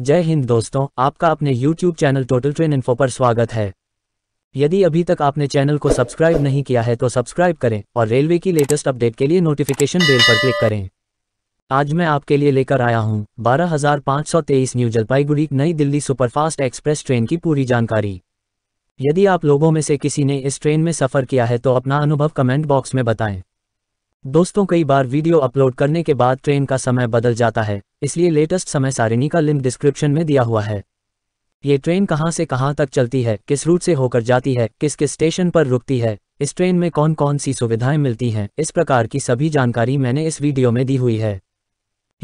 जय हिंद दोस्तों आपका अपने YouTube channel total train info पर स्वागत है यदि अभी तक आपने चैनल को सब्सक्राइब नहीं किया है तो सब्सक्राइब करें और रेलवे की लेटेस्ट अपडेट के लिए नोटिफिकेशन बेल पर क्लिक करें आज मैं आपके लिए लेकर आया हूं 12,523 न्यू जलपाईगुड़ी नई दिल्ली सुपरफास्ट एक्सप्रेस ट्रेन की पूरी जानकारी यदि आप लोगों में से किसी ने इस ट्रेन में सफ़र किया है तो अपना अनुभव कमेंट बॉक्स में बताएं दोस्तों कई बार वीडियो अपलोड करने के बाद ट्रेन का समय बदल जाता है इसलिए लेटेस्ट समय सारिणी का लिंक डिस्क्रिप्शन में दिया हुआ है ये ट्रेन कहाँ से कहाँ तक चलती है किस रूट से होकर जाती है किस किस स्टेशन पर रुकती है इस ट्रेन में कौन कौन सी सुविधाएं मिलती हैं इस प्रकार की सभी जानकारी मैंने इस वीडियो में दी हुई है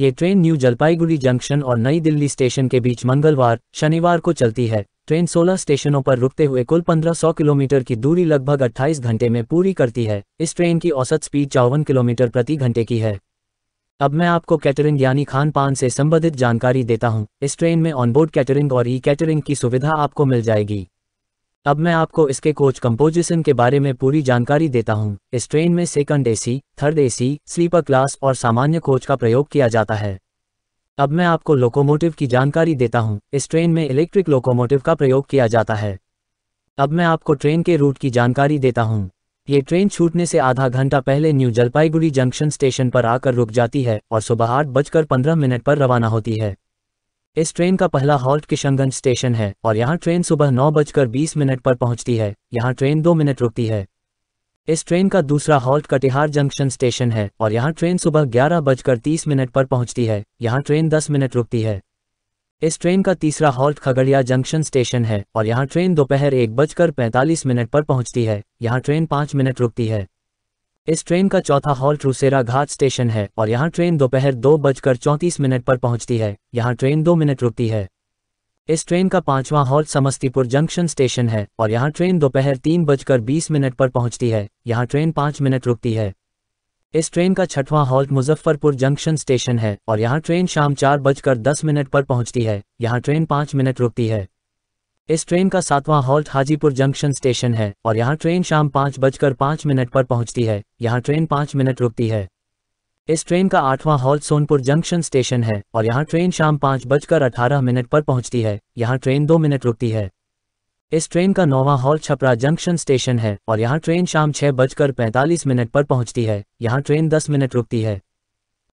ये ट्रेन न्यू जलपाईगुड़ी जंक्शन और नई दिल्ली स्टेशन के बीच मंगलवार शनिवार को चलती है ट्रेन 16 स्टेशनों पर रुकते हुए कुल 1500 किलोमीटर की दूरी लगभग 28 घंटे में पूरी करती है इस ट्रेन की औसत स्पीड चौवन किलोमीटर प्रति घंटे की है अब मैं आपको कैटरिंग यानी खान पान से संबंधित जानकारी देता हूँ इस ट्रेन में ऑनबोर्ड कैटरिंग और ई कैटरिंग की सुविधा आपको मिल जाएगी अब मैं आपको इसके कोच कंपोजिशन के बारे में पूरी जानकारी देता हूँ इस ट्रेन में second AC, third AC, sleeper class और सामान्य कोच का प्रयोग किया जाता है अब मैं आपको लोकोमोटिव की जानकारी देता हूँ इस ट्रेन में इलेक्ट्रिक लोकोमोटिव का प्रयोग किया जाता है अब मैं आपको ट्रेन के रूट की जानकारी देता हूँ ये ट्रेन छूटने से आधा घंटा पहले न्यू जलपाईगुड़ी जंक्शन स्टेशन पर आकर रुक जाती है और सुबह आठ बजकर पंद्रह मिनट पर रवाना होती है इस ट्रेन का पहला हॉल्ट किशनगंज स्टेशन है और यहाँ ट्रेन सुबह नौ बजकर बीस मिनट पर पहुँचती है यहाँ ट्रेन दो मिनट रुकती है इस ट्रेन का दूसरा हॉल्ट कटिहार जंक्शन स्टेशन है और यहाँ ट्रेन सुबह ग्यारह बजकर तीस मिनट पर पहुंचती है यहाँ ट्रेन दस मिनट रुकती है इस ट्रेन का तीसरा हॉल्ट खगड़िया जंक्शन स्टेशन है और यहाँ ट्रेन दोपहर एक बजकर पैंतालीस मिनट पर पहुंचती है यहाँ ट्रेन पाँच मिनट रुकती है इस ट्रेन का चौथा हॉल्ट रुसेरा घाट स्टेशन है और यहाँ ट्रेन दोपहर दो बजकर चौंतीस मिनट पर पहुंचती है यहाँ ट्रेन दो मिनट रुकती है इस ट्रेन का पांचवा हॉल्ट समस्तीपुर जंक्शन स्टेशन है और यहाँ ट्रेन दोपहर तीन बजकर बीस मिनट पर पहुंचती है यहाँ ट्रेन पाँच मिनट रुकती है इस ट्रेन का छठवां हॉल्ट मुजफ्फरपुर जंक्शन स्टेशन है और यहाँ ट्रेन शाम चार बजकर दस मिनट पर पहुंचती है यहाँ ट्रेन पाँच मिनट रुकती है इस ट्रेन का सातवां हॉल्ट हाजीपुर जंक्शन स्टेशन है और यहाँ ट्रेन शाम पाँच बजकर पाँच मिनट पर पहुँचती है यहाँ ट्रेन पाँच मिनट रुकती है इस ट्रेन का आठवां हॉल सोनपुर जंक्शन स्टेशन है और यहाँ ट्रेन शाम पाँच बजकर अठारह मिनट पर पहुँचती है यहाँ ट्रेन दो मिनट रुकती है इस ट्रेन का नौवा हॉल छपरा जंक्शन स्टेशन है और यहाँ ट्रेन शाम छह बजकर पैंतालीस मिनट पर पहुँचती है यहाँ ट्रेन दस मिनट रुकती है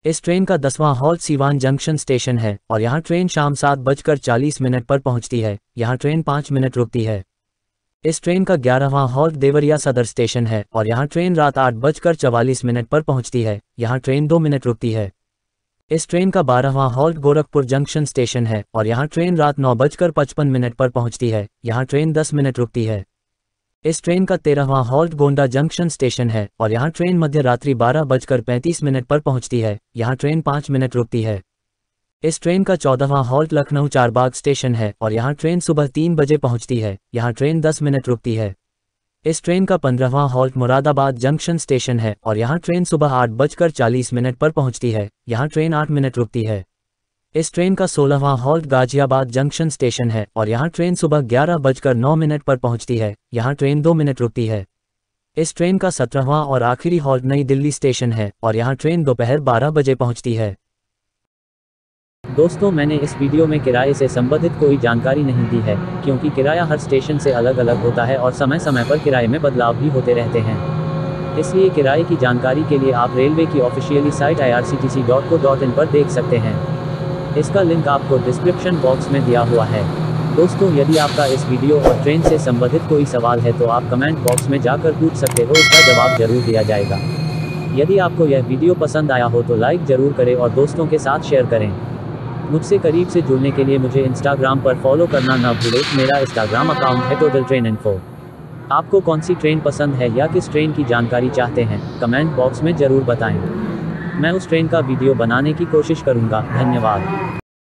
इस ट्रेन का दसवां हॉल सीवान जंक्शन स्टेशन है और यहाँ ट्रेन शाम सात बजकर चालीस मिनट पर पहुँचती है यहाँ ट्रेन पाँच मिनट रुकती है इस ट्रेन का ग्यारहवां हॉल देवरिया सदर स्टेशन है और यहाँ ट्रेन रात आठ बजकर चवालीस मिनट पर पहुँचती है यहाँ ट्रेन दो मिनट रुकती है इस ट्रेन का बारहवां हॉल्ट गोरखपुर जंक्शन स्टेशन है और यहाँ ट्रेन रात नौ बजकर पचपन मिनट पर पहुंचती है यहाँ ट्रेन दस मिनट रुकती है इस ट्रेन का तेरहवां हॉल्ट गोंडा जंक्शन स्टेशन है और यहाँ ट्रेन मध्य रात्रि बारह बजकर पैंतीस मिनट पर पहुंचती है यहाँ ट्रेन पाँच मिनट रुकती है इस ट्रेन का चौदहवा हॉल्ट लखनऊ चारबाग स्टेशन है और यहाँ ट्रेन सुबह तीन बजे पहुँचती है यहाँ ट्रेन दस मिनट रुकती है इस ट्रेन का पंद्रहवा हॉल्ट मुरादाबाद जंक्शन स्टेशन है और यहाँ ट्रेन सुबह आठ बजकर चालीस मिनट पर पहुँचती है यहाँ ट्रेन आठ मिनट रुकती है इस ट्रेन का सोलहवा हॉल्ट गाजियाबाद जंक्शन स्टेशन है और यहाँ ट्रेन सुबह ग्यारह बजकर नौ मिनट पर पहुँचती है यहाँ ट्रेन दो मिनट रुकती है इस ट्रेन का सत्रहवा और आखिरी हॉल्ट नई दिल्ली स्टेशन है और यहाँ ट्रेन दोपहर बारह बजे पहुँचती है दोस्तों मैंने इस वीडियो में किराए से संबंधित कोई जानकारी नहीं दी है क्योंकि किराया हर स्टेशन से अलग अलग होता है और समय समय पर किराए में बदलाव भी होते रहते हैं इसलिए किराए की जानकारी के लिए आप रेलवे की ऑफिशियली साइट आई पर देख सकते हैं इसका लिंक आपको डिस्क्रिप्शन बॉक्स में दिया हुआ है दोस्तों यदि आपका इस वीडियो और ट्रेन से संबंधित कोई सवाल है तो आप कमेंट बॉक्स में जाकर पूछ सकते हो इसका जवाब जरूर दिया जाएगा यदि आपको यह वीडियो पसंद आया हो तो लाइक जरूर करें और दोस्तों के साथ शेयर करें मुझसे करीब से जुड़ने के लिए मुझे इंस्टाग्राम पर फॉलो करना ना भूलें मेरा इंस्टाग्राम अकाउंट है टोटल ट्रेन इन्फो आपको कौन सी ट्रेन पसंद है या किस ट्रेन की जानकारी चाहते हैं कमेंट बॉक्स में ज़रूर बताएं मैं उस ट्रेन का वीडियो बनाने की कोशिश करूँगा धन्यवाद